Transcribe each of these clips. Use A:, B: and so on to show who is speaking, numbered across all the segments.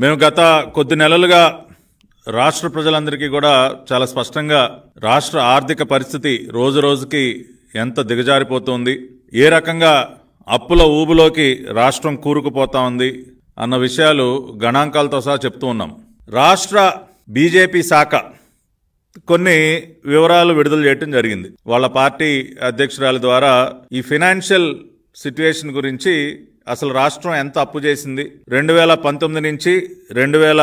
A: మేము గత కొద్ది నెలలుగా రాష్ట్ర ప్రజలందరికీ కూడా చాలా స్పష్టంగా రాష్ట్ర ఆర్థిక పరిస్థితి రోజు రోజుకి ఎంత దిగజారిపోతుంది ఏ రకంగా అప్పుల ఊబులోకి రాష్ట్రం కూరుకుపోతా ఉంది అన్న విషయాలు గణాంకాలతో సహా చెప్తూ ఉన్నాం రాష్ట్ర బీజేపీ శాఖ కొన్ని వివరాలు విడుదల చేయటం జరిగింది వాళ్ళ పార్టీ అధ్యక్షురాల ద్వారా ఈ ఫినాన్షియల్ సిట్యుయేషన్ గురించి అసలు రాష్ట్రం ఎంత అప్పు చేసింది రెండు వేల పంతొమ్మిది నుంచి రెండు వేల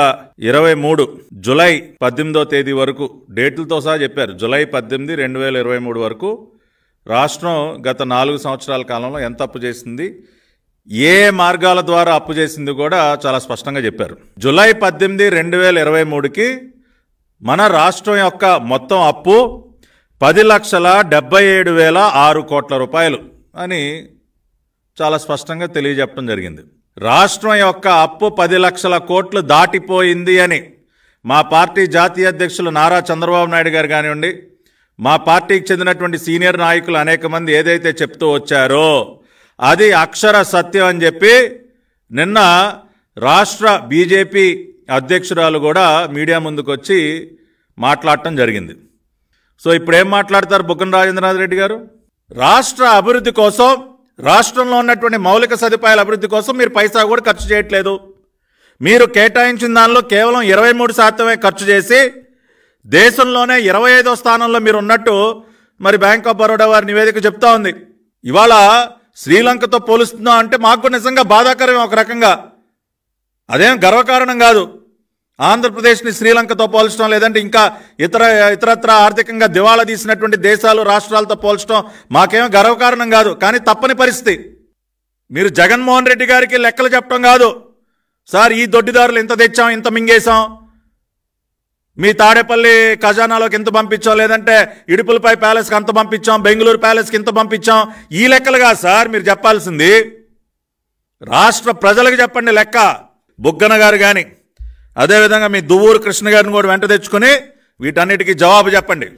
A: ఇరవై మూడు జులై పద్దెనిమిదో తేదీ వరకు డేట్లతో సహా చెప్పారు జులై పద్దెనిమిది రెండు వేల ఇరవై మూడు వరకు రాష్ట్రం గత నాలుగు సంవత్సరాల కాలంలో ఎంత అప్పు చేసింది ఏ మార్గాల ద్వారా అప్పు చేసింది కూడా చాలా స్పష్టంగా చెప్పారు జులై పద్దెనిమిది రెండు వేల ఇరవై మూడుకి మన రాష్ట్రం యొక్క మొత్తం అప్పు పది లక్షల డెబ్బై ఏడు వేల ఆరు కోట్ల రూపాయలు అని చాలా స్పష్టంగా తెలియజెప్పడం జరిగింది రాష్ట్రం యొక్క అప్పు పది లక్షల కోట్లు దాటిపోయింది అని మా పార్టీ జాతీయ అధ్యక్షులు నారా చంద్రబాబు నాయుడు గారు కానివ్వండి మా పార్టీకి చెందినటువంటి సీనియర్ నాయకులు అనేక మంది ఏదైతే చెప్తూ వచ్చారో అది అక్షర సత్యం అని చెప్పి నిన్న రాష్ట్ర బీజేపీ అధ్యక్షురాలు కూడా మీడియా ముందుకు వచ్చి మాట్లాడటం జరిగింది సో ఇప్పుడు ఏం మాట్లాడతారు బుగ్గన రాజేంద్రనాథ్ రెడ్డి గారు రాష్ట్ర అభివృద్ధి కోసం రాష్ట్రంలో ఉన్నటువంటి మౌలిక సదుపాయాల అభివృద్ధి కోసం మీరు పైసా కూడా ఖర్చు చేయట్లేదు మీరు కేటాయించిన దానిలో కేవలం ఇరవై మూడు శాతమే ఖర్చు చేసి దేశంలోనే ఇరవై ఐదో స్థానంలో మీరు ఉన్నట్టు మరి బ్యాంక్ ఆఫ్ బరోడా వారి నివేదిక చెప్తా ఉంది ఇవాళ శ్రీలంకతో పోలుస్తున్నాం అంటే మాకు నిజంగా బాధాకరమే ఒక రకంగా అదేం గర్వకారణం కాదు ఆంధ్రప్రదేశ్ని శ్రీలంకతో పోల్చడం లేదంటే ఇంకా ఇతర ఇతరత్ర ఆర్థికంగా దివాళా తీసినటువంటి దేశాలు రాష్ట్రాలతో పోల్చడం మాకేమో గర్వకారణం కాదు కానీ తప్పని పరిస్థితి మీరు జగన్మోహన్ రెడ్డి గారికి లెక్కలు చెప్పడం కాదు సార్ ఈ దొడ్డిదారులు ఇంత తెచ్చాం ఇంత మింగేశాం మీ తాడేపల్లి ఖజానాలోకి ఎంత పంపించాం లేదంటే ఇడుపులపై ప్యాలెస్కి అంత పంపించాం బెంగళూరు ప్యాలెస్కి ఇంత పంపించాం ఈ లెక్కలు కాదు సార్ మీరు చెప్పాల్సింది రాష్ట్ర ప్రజలకు చెప్పండి లెక్క బుగ్గన గారు కానీ అదేవిధంగా మీ దువ్వూరు కృష్ణ గారిని కూడా వెంట తెచ్చుకొని వీటన్నిటికీ జవాబు చెప్పండి